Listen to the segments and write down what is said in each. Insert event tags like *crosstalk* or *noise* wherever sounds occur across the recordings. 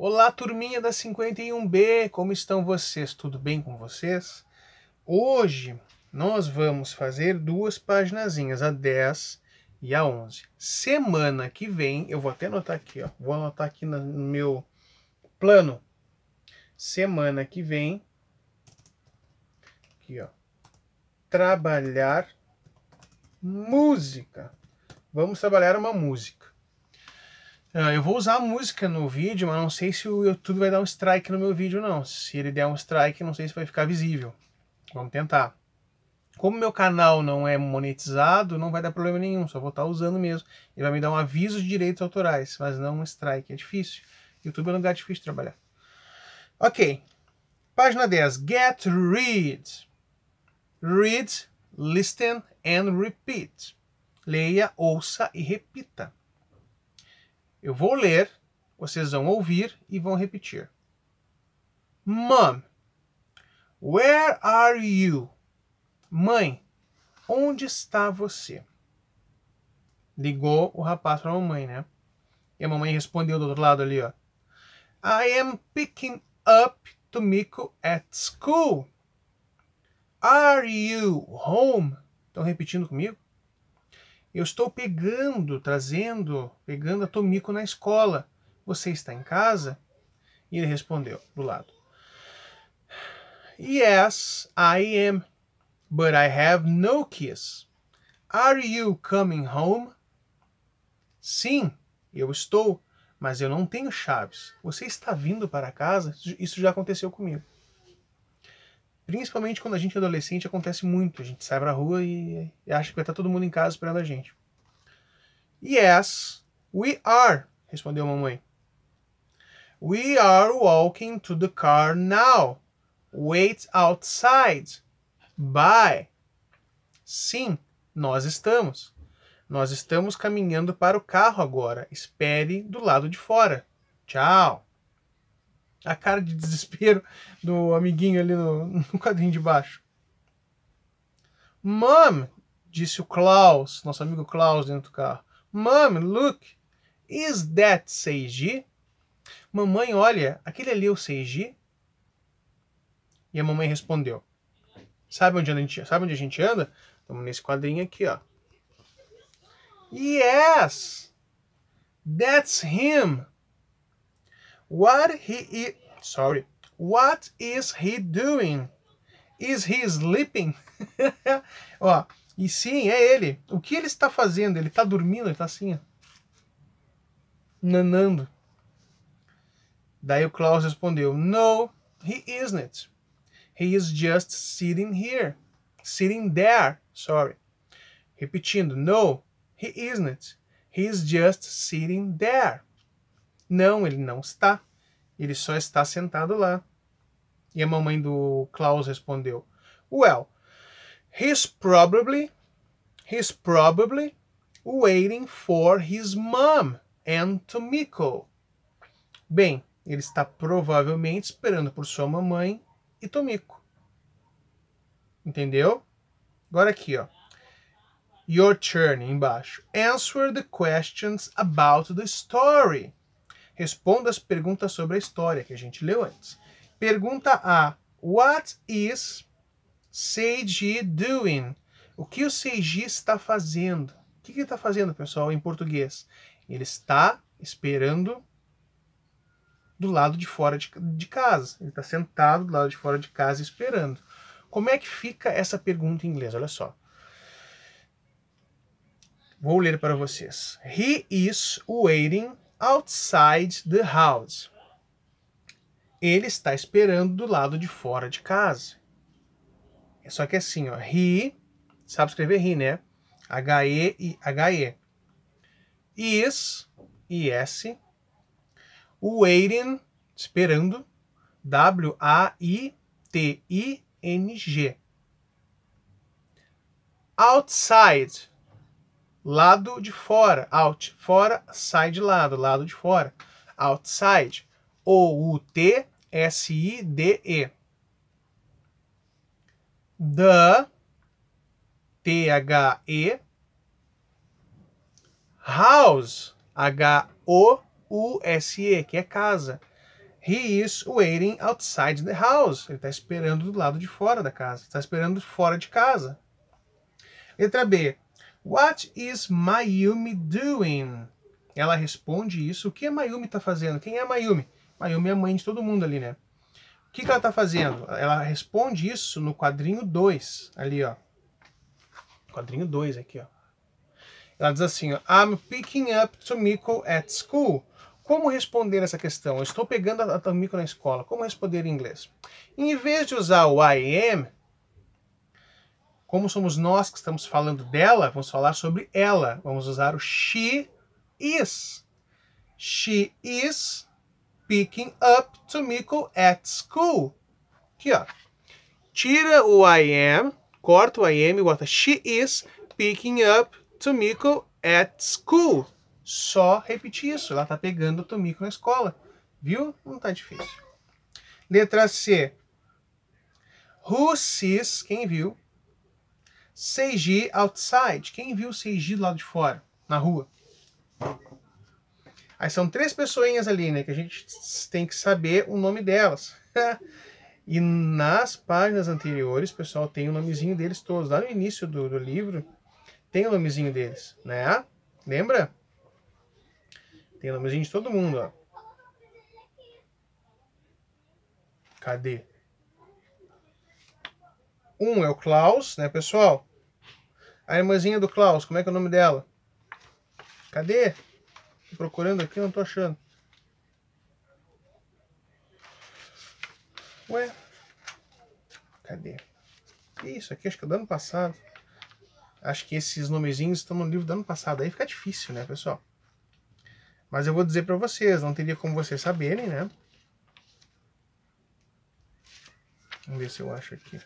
Olá, turminha da 51B, como estão vocês? Tudo bem com vocês? Hoje nós vamos fazer duas paginazinhas, a 10 e a 11. Semana que vem, eu vou até anotar aqui, ó, vou anotar aqui no meu plano. Semana que vem, aqui, ó, trabalhar música. Vamos trabalhar uma música. Ah, eu vou usar a música no vídeo, mas não sei se o YouTube vai dar um strike no meu vídeo, não. Se ele der um strike, não sei se vai ficar visível. Vamos tentar. Como meu canal não é monetizado, não vai dar problema nenhum, só vou estar tá usando mesmo. Ele vai me dar um aviso de direitos autorais, mas não um strike, é difícil. YouTube é um lugar difícil de trabalhar. Ok, página 10, Get Read. Read, listen and repeat. Leia, ouça e repita. Eu vou ler, vocês vão ouvir e vão repetir. Mom, where are you? Mãe, onde está você? Ligou o rapaz para a mamãe, né? E a mamãe respondeu do outro lado ali, ó. I am picking up Tomiko at school. Are you home? Estão repetindo comigo? Eu estou pegando, trazendo, pegando a Tomiko na escola. Você está em casa? E ele respondeu do lado. Yes, I am, but I have no kiss. Are you coming home? Sim, eu estou, mas eu não tenho chaves. Você está vindo para casa? Isso já aconteceu comigo. Principalmente quando a gente é adolescente, acontece muito. A gente sai pra rua e, e acha que vai estar tá todo mundo em casa esperando a gente. Yes, we are, respondeu a mamãe. We are walking to the car now. Wait outside. Bye. Sim, nós estamos. Nós estamos caminhando para o carro agora. Espere do lado de fora. Tchau a cara de desespero do amiguinho ali no, *laughs* no quadrinho de baixo. Mom, disse o Klaus, nosso amigo Klaus dentro do carro. Mom, look, is that Seiji? Mamãe, olha, aquele ali é o Seiji? E a mamãe respondeu. Sabe onde, a gente, sabe onde a gente anda? Estamos nesse quadrinho aqui, ó. Yes! That's him! What he sorry. What is he doing? Is he sleeping? *laughs* Ó, e sim, é ele. O que ele está fazendo? Ele está dormindo, ele está assim, ó, nanando. Daí o Klaus respondeu: No, he isn't. He is just sitting here. Sitting there, sorry. Repetindo: No, he isn't. He is just sitting there. Não, ele não está. Ele só está sentado lá. E a mamãe do Klaus respondeu: Well, he's probably he's probably waiting for his mom and Tomiko. Bem, ele está provavelmente esperando por sua mamãe e Tomiko. Entendeu? Agora aqui, ó. Your turn embaixo. Answer the questions about the story. Responda as perguntas sobre a história que a gente leu antes. Pergunta A: What is Seiji doing? O que o Seiji está fazendo? O que ele está fazendo, pessoal, em português? Ele está esperando do lado de fora de, de casa. Ele está sentado do lado de fora de casa esperando. Como é que fica essa pergunta em inglês? Olha só. Vou ler para vocês. He is waiting outside the house. Ele está esperando do lado de fora de casa. É só que é assim, ó, he, sabe escrever he, né? H-E e H-E. Is, I-S, waiting, esperando, W-A-I-T-I-N-G. Outside, lado de fora, out, fora, sai de lado, lado de fora, outside, o u t s i d e. The T H E house H O U S E, que é casa. He is waiting outside the house. Ele está esperando do lado de fora da casa. Está esperando fora de casa. Letra B. What is Mayumi doing? Ela responde isso. O que a Mayumi está fazendo? Quem é a Mayumi? Mayumi é a mãe de todo mundo ali, né? O que, que ela está fazendo? Ela responde isso no quadrinho 2, ali, ó. Quadrinho 2 aqui, ó. Ela diz assim, ó, I'm picking up Tomiko at school. Como responder essa questão? Eu estou pegando a Tomiko na escola. Como responder em inglês? Em vez de usar o I am, como somos nós que estamos falando dela, vamos falar sobre ela. Vamos usar o she is. She is picking up Tomiko at school. Aqui, ó. Tira o I am, corta o I am e bota she is picking up Tomiko at school. Só repetir isso. Ela tá pegando o Tomiko na escola. Viu? Não tá difícil. Letra C. Who sees, quem viu, 6G outside. Quem viu 6G do lado de fora, na rua? Aí são três pessoinhas ali, né? Que a gente tem que saber o nome delas. *laughs* e nas páginas anteriores, pessoal, tem o nomezinho deles todos. Lá no início do, do livro, tem o nomezinho deles, né? Lembra? Tem o nomezinho de todo mundo, ó. Cadê? Um é o Klaus, né, pessoal? A irmãzinha do Klaus, como é que é o nome dela? Cadê? Tô procurando aqui, não tô achando. Ué? Cadê? Isso aqui acho que é do ano passado. Acho que esses nomezinhos estão no livro do ano passado. Aí fica difícil, né, pessoal? Mas eu vou dizer para vocês, não teria como vocês saberem, né? Vamos ver se eu acho aqui.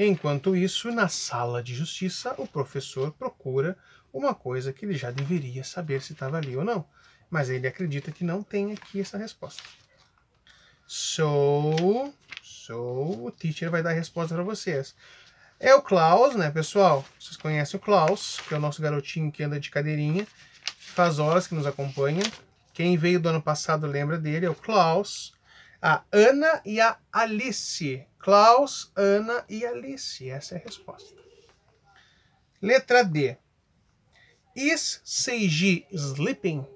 Enquanto isso, na sala de justiça, o professor procura uma coisa que ele já deveria saber se estava ali ou não, mas ele acredita que não tem aqui essa resposta. So, so o teacher vai dar a resposta para vocês. É o Klaus, né, pessoal? Vocês conhecem o Klaus, que é o nosso garotinho que anda de cadeirinha, faz horas que nos acompanha. Quem veio do ano passado lembra dele, é o Klaus, a Ana e a Alice. Klaus, Ana e Alice. Essa é a resposta. Letra D. Is Seiji sleeping?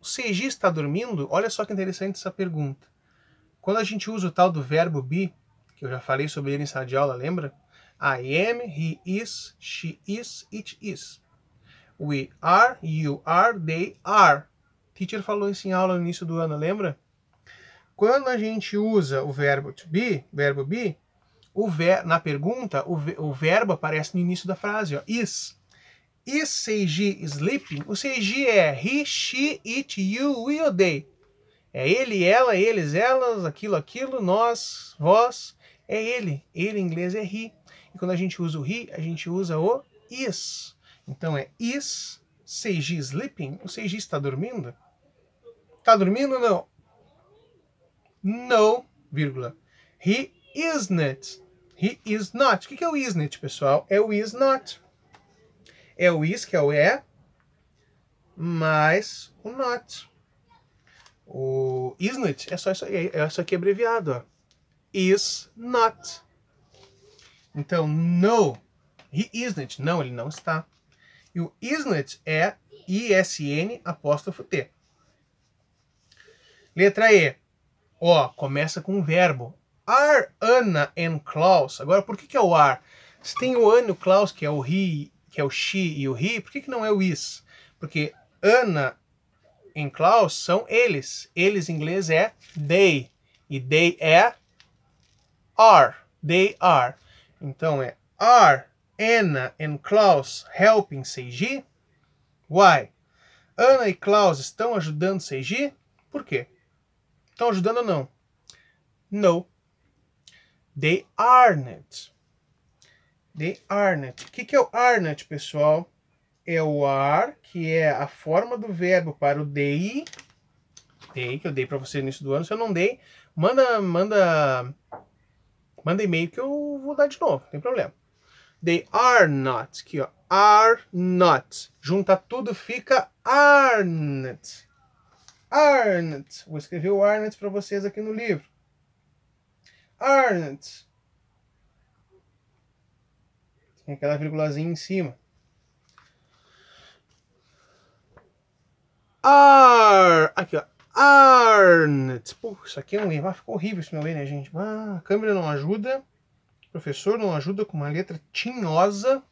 O Seiji está dormindo? Olha só que interessante essa pergunta. Quando a gente usa o tal do verbo be, que eu já falei sobre ele em sala de aula, lembra? I am, he is, she is, it is. We are, you are, they are. teacher falou isso em aula no início do ano, lembra? Quando a gente usa o verbo to be, verbo be, o ver, na pergunta, o, o verbo aparece no início da frase, ó, is. Is Seiji sleeping? O Seiji é he, she, it, you, we, or they. É ele, ela, eles, elas, aquilo, aquilo, nós, vós. É ele. Ele em inglês é he. E quando a gente usa o he, a gente usa o is. Então é is Seiji sleeping? O Seiji está dormindo? Está dormindo ou não? No, vírgula. He isn't. He is not. O que é o isn't, pessoal? É o is not. É o is, que é o é, mais o not. O isn't é só isso aí. É isso aqui abreviado, ó. Is not. Então, no. He isn't. Não, ele não está. E o isn't é ISN apóstrofo T. Letra E. Ó, começa com um verbo. Are Anna and Klaus. Agora, por que, que é o are? Se tem o Anna e o Klaus, que é o he, que é o she e o he, por que, que não é o is? Porque Anna e Klaus são eles. Eles em inglês é they. E they é are. They are. Então é are Anna and Klaus helping Seiji? Why? Anna e Klaus estão ajudando Seiji? Por quê? Estão ajudando ou não? No. They aren't. They aren't. O que, que é o aren't, pessoal? É o are, que é a forma do verbo para o they. They, que eu dei para você no início do ano. Se eu não dei, manda, manda, manda e-mail que eu vou dar de novo, não tem problema. They are not. Aqui, ó. Are not. Junta tudo, fica aren't. Arnett. Vou escrever o Arnett para vocês aqui no livro. Arnett. Tem aquela virgulazinha em cima. Ar. Aqui, ó. Arnett. Pô, isso aqui é um erro. Ah, ficou horrível esse meu E, né, gente? Ah, a câmera não ajuda. O professor não ajuda com uma letra tinhosa.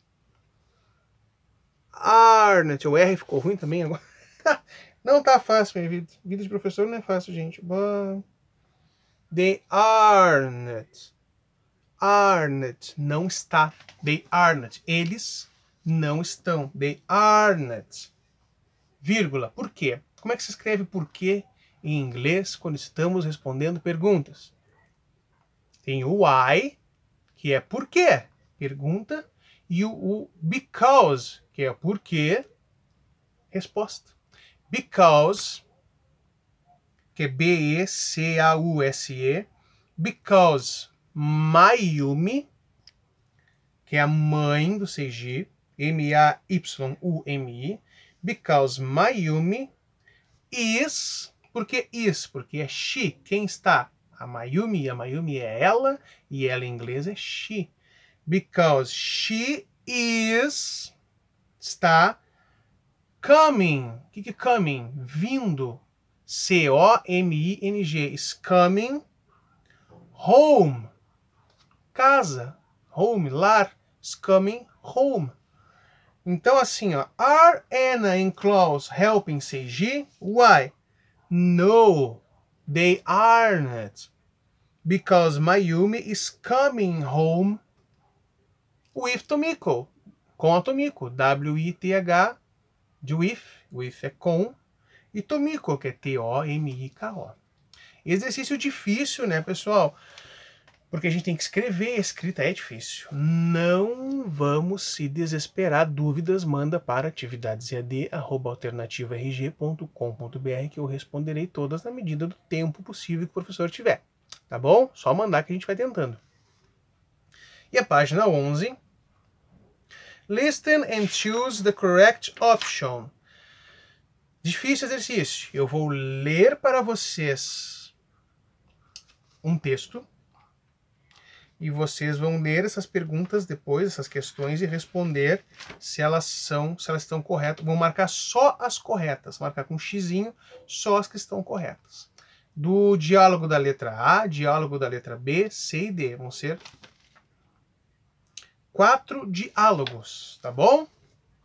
Arnett. O R ficou ruim também agora. *laughs* Não tá fácil, minha vida. Vida de professor não é fácil, gente. Bah. They aren't. Arnett Não está. They aren't. Eles não estão. They aren't. Vírgula. Por quê? Como é que se escreve por quê em inglês quando estamos respondendo perguntas? Tem o why, que é por quê, pergunta, e o because, que é por quê, resposta because, que é B-E-C-A-U-S-E, because Mayumi, que é a mãe do Seiji, M-A-Y-U-M-I, because Mayumi is, porque is, porque é she, quem está? A Mayumi, a Mayumi é ela, e ela em inglês é she. Because she is, está, Coming. O que, que é coming? Vindo. C-O-M-I-N-G. Is coming. Home. Casa. Home. Lar. Is coming home. Então, assim, ó. Are Anna and Klaus helping CG? Why? No. They aren't. Because Mayumi is coming home with Tomiko. Com a Tomiko. W-I-T-H de with, with é com, e Tomiko, que é T-O-M-I-K-O. Exercício difícil, né, pessoal? Porque a gente tem que escrever, escrita é difícil. Não vamos se desesperar. Dúvidas, manda para atividadesad.alternativarg.com.br que eu responderei todas na medida do tempo possível que o professor tiver. Tá bom? Só mandar que a gente vai tentando. E a página 11 Listen and choose the correct option. Difícil exercício. Eu vou ler para vocês um texto e vocês vão ler essas perguntas depois, essas questões e responder se elas são, se elas estão corretas. Vão marcar só as corretas, marcar com um xizinho só as que estão corretas. Do diálogo da letra A, diálogo da letra B, C e D, vão ser quatro diálogos, tá bom?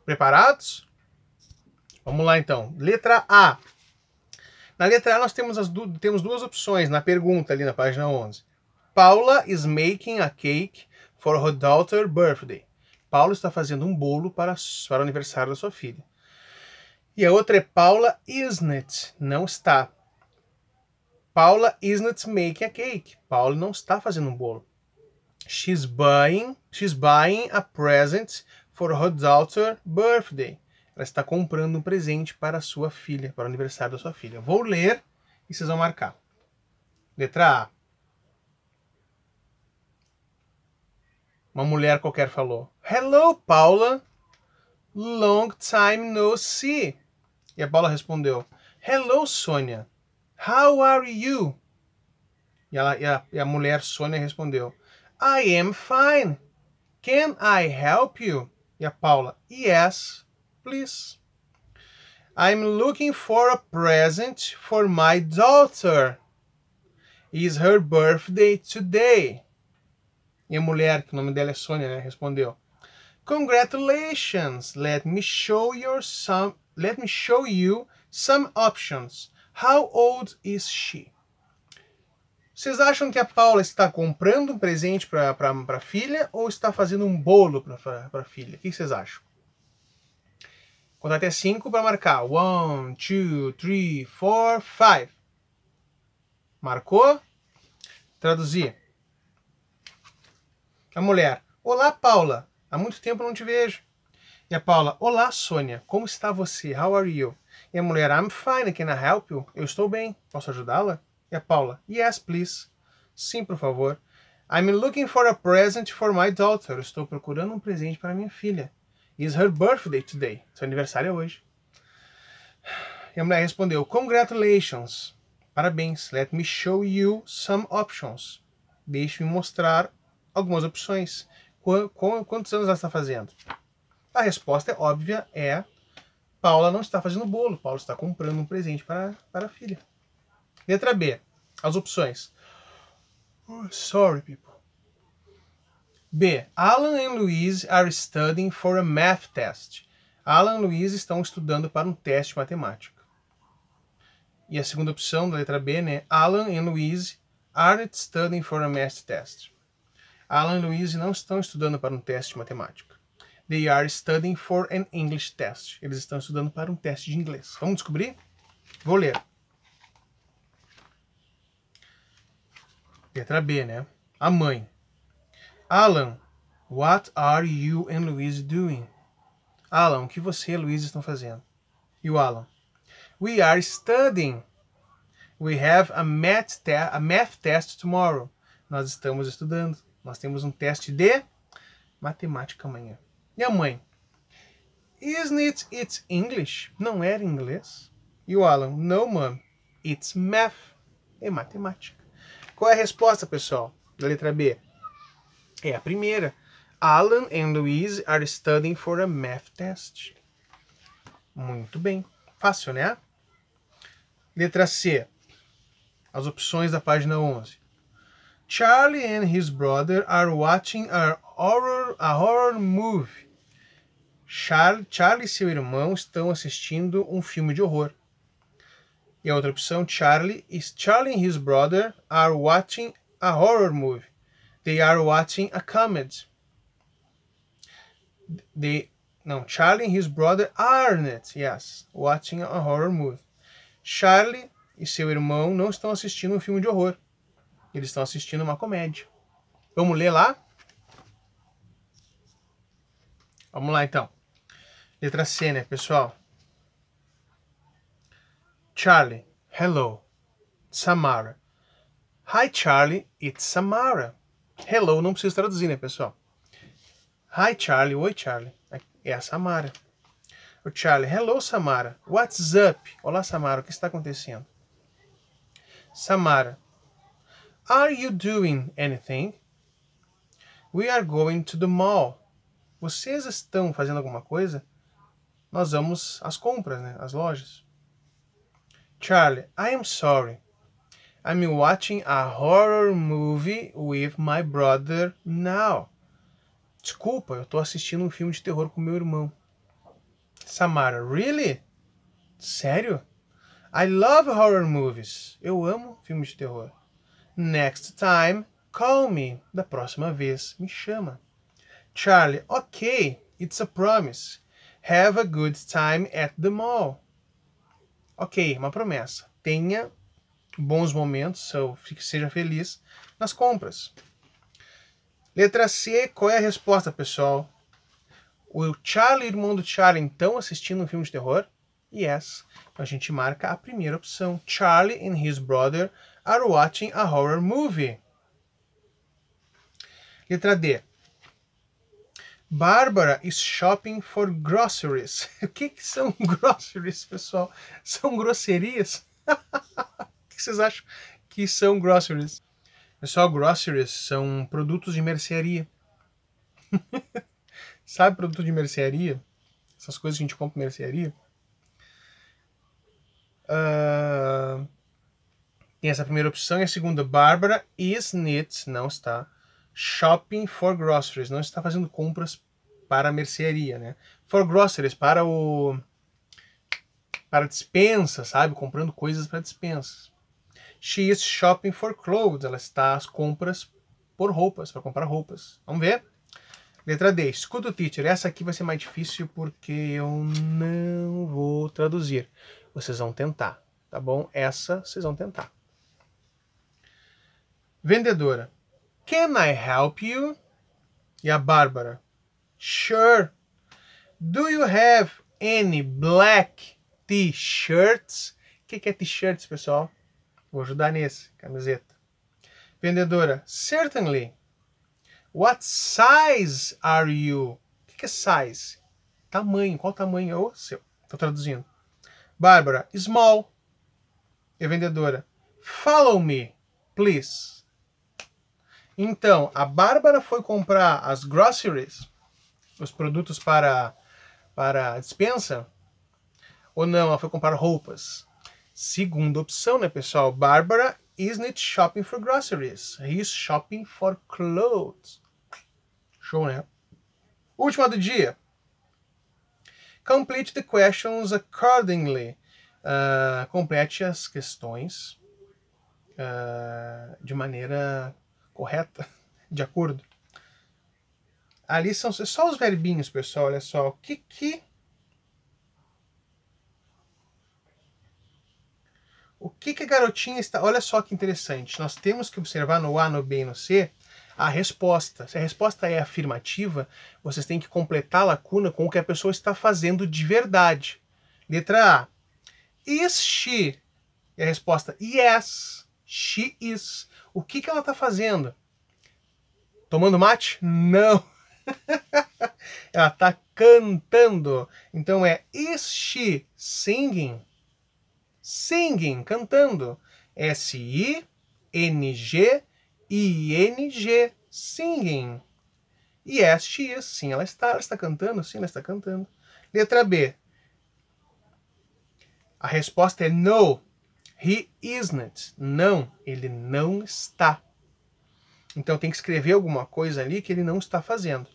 Preparados? Vamos lá então. Letra A. Na letra A nós temos, as du temos duas opções na pergunta ali na página 11. Paula is making a cake for her daughter's birthday. Paula está fazendo um bolo para, para o aniversário da sua filha. E a outra é Paula isn't, não está. Paula isn't making a cake. Paula não está fazendo um bolo. She's buying, she's buying a present for her daughter's birthday. Ela está comprando um presente para sua filha, para o aniversário da sua filha. Vou ler e vocês vão marcar. Letra A. Uma mulher qualquer falou: Hello, Paula. Long time no see. E a Paula respondeu: Hello, Sônia. How are you? E, ela, e, a, e a mulher Sônia respondeu: I am fine. Can I help you? E a Paula, yes, please. I'm looking for a present for my daughter. Is her birthday today? E a mulher, que o nome dela é Sônia, né, respondeu: Congratulations. Let me show you some let me show you some options. How old is she? Vocês acham que a Paula está comprando um presente para a filha ou está fazendo um bolo para a filha? O que vocês acham? Contar até 5 para marcar. 1, 2, 3, 4, 5. Marcou? Traduzir. A mulher. Olá, Paula. Há muito tempo não te vejo. E a Paula. Olá, Sônia. Como está você? How are you? E a mulher. I'm fine. Can I help you? Eu estou bem. Posso ajudá-la? E é a Paula, yes, please. Sim, por favor. I'm looking for a present for my daughter. Estou procurando um presente para minha filha. It's her birthday today. Seu aniversário é hoje. E a mulher respondeu, congratulations. Parabéns. Let me show you some options. Deixe-me mostrar algumas opções. Qu qu quantos anos ela está fazendo? A resposta é óbvia, é Paula não está fazendo bolo. Paula está comprando um presente para, para a filha. Letra B, as opções. Oh, sorry, people. B. Alan and Louise are studying for a math test. Alan e Louise estão estudando para um teste matemático. E a segunda opção da letra B, né? Alan e Louise aren't studying for a math test. Alan e Louise não estão estudando para um teste de matemática. They are studying for an English test. Eles estão estudando para um teste de inglês. Vamos descobrir? Vou ler. Letra B, né? A mãe. Alan, what are you and Louise doing? Alan, o que você e Louise estão fazendo? E o Alan? We are studying. We have a math, a math test tomorrow. Nós estamos estudando. Nós temos um teste de matemática amanhã. E a mãe? Isn't it it's English? Não era inglês? E o Alan? No, mom. It's math. É matemática. Qual é a resposta, pessoal? Da letra B. É a primeira. Alan and Louise are studying for a math test. Muito bem. Fácil, né? Letra C. As opções da página 11. Charlie and his brother are watching a horror, a horror movie. Char Charlie e seu irmão estão assistindo um filme de horror. E a outra opção, Charlie, is Charlie and his brother are watching a horror movie. They are watching a comedy. They, não, Charlie and his brother aren't, yes, watching a horror movie. Charlie e seu irmão não estão assistindo um filme de horror. Eles estão assistindo uma comédia. Vamos ler lá? Vamos lá então. Letra C, né, pessoal? Charlie, hello. Samara. Hi Charlie, it's Samara. Hello, não preciso traduzir, né, pessoal? Hi Charlie, oi Charlie. É a Samara. O Charlie, hello Samara. What's up? Olá Samara, o que está acontecendo? Samara, are you doing anything? We are going to the mall. Vocês estão fazendo alguma coisa? Nós vamos às compras, né? Às lojas. Charlie, I am sorry. I'm watching a horror movie with my brother now. Desculpa, eu estou assistindo um filme de terror com meu irmão. Samara, really? Sério? I love horror movies. Eu amo filmes de terror. Next time, call me. Da próxima vez, me chama. Charlie, ok, it's a promise. Have a good time at the mall ok, uma promessa. Tenha bons momentos, seja feliz nas compras. Letra C, qual é a resposta, pessoal? O Charlie, irmão do Charlie, então assistindo um filme de terror? Yes. Então a gente marca a primeira opção. Charlie and his brother are watching a horror movie. Letra D. Bárbara is shopping for groceries. *laughs* O que, que são *laughs* groceries, pessoal? São grosserias? *laughs* o que vocês acham que são groceries? Pessoal, groceries são produtos de mercearia. Sabe produto de mercearia? Essas coisas que a gente compra em mercearia? Uh, tem essa primeira opção e a segunda, Bárbara is knit, não está shopping for groceries. Não está fazendo compras para a mercearia, né? For groceries, para o para dispensa, sabe? Comprando coisas para dispensas. She is shopping for clothes. Ela está às compras por roupas, para comprar roupas. Vamos ver? Letra D. Escuta o teacher. Essa aqui vai ser mais difícil porque eu não vou traduzir. Vocês vão tentar, tá bom? Essa vocês vão tentar. Vendedora. Can I help you? E a Bárbara. Sure. Do you have any black t-shirts? O que, que é t-shirts, pessoal? Vou ajudar nesse. Camiseta. Vendedora. Certainly. What size are you? O que, que é size? Tamanho. Qual tamanho é o seu? Estou traduzindo. Bárbara. Small. E vendedora. Follow me, please. Então, a Bárbara foi comprar as groceries, os produtos para, para a dispensa, ou não, ela foi comprar roupas. Segunda opção, né, pessoal? Bárbara isn't shopping for groceries. He's shopping for clothes. Show, né? Última do dia. Complete the questions accordingly. Uh, complete as questões uh, de maneira correta, de acordo. Ali são só os verbinhos, pessoal. Olha só, o que que O que, que a garotinha está. Olha só que interessante. Nós temos que observar no A, no B e no C a resposta. Se a resposta é afirmativa, vocês têm que completar a lacuna com o que a pessoa está fazendo de verdade. Letra A. Is she? E a resposta yes, she is. O que, que ela está fazendo? Tomando mate? Não! *laughs* ela está cantando. Então é is she singing? Singing, cantando. S-I-N-G-I-N-G, singing. E yes, she is. Sim, ela está, ela está cantando. Sim, ela está cantando. Letra B. A resposta é no. He isn't. Não, ele não está. Então tem que escrever alguma coisa ali que ele não está fazendo.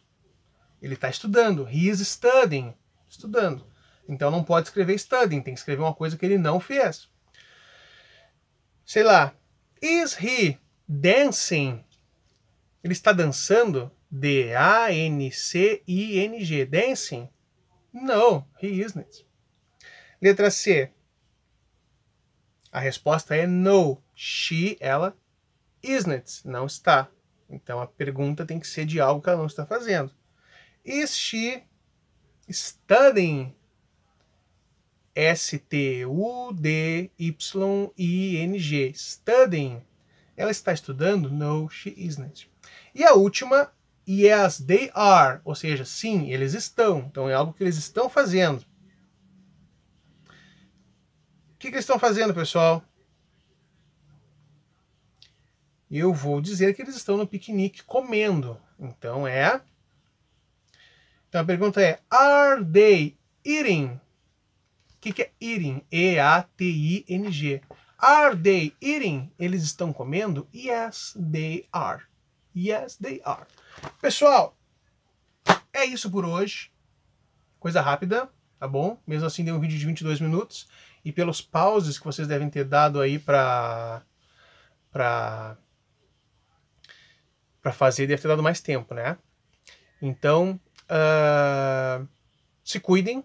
Ele está estudando. He is studying. Estudando. Então não pode escrever studying, tem que escrever uma coisa que ele não fez. Sei lá. Is he dancing? Ele está dançando? D-A-N-C-I-N-G. Dancing? No, he isn't. Letra C. A resposta é no. She, ela, isn't, não está. Então a pergunta tem que ser de algo que ela não está fazendo. Is she studying? S-T-U-D-Y-I-N-G. Studying. Ela está estudando? No, she isn't. E a última, yes, they are. Ou seja, sim, eles estão. Então é algo que eles estão fazendo que, que eles estão fazendo, pessoal? Eu vou dizer que eles estão no piquenique comendo. Então é. Então a pergunta é: Are they eating? O que, que é eating? E-A-T-I-N-G. Are they eating? Eles estão comendo? Yes, they are. Yes, they are. Pessoal, é isso por hoje. Coisa rápida, tá bom? Mesmo assim, deu um vídeo de 22 minutos e pelos pauses que vocês devem ter dado aí para para para fazer deve ter dado mais tempo, né? Então uh, se cuidem,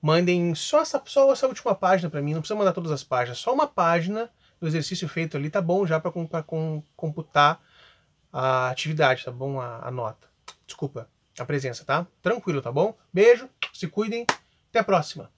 mandem só essa só essa última página para mim, não precisa mandar todas as páginas, só uma página do exercício feito ali tá bom já para com, computar a atividade, tá bom? A, a nota, desculpa, a presença, tá? Tranquilo, tá bom? Beijo, se cuidem, até a próxima.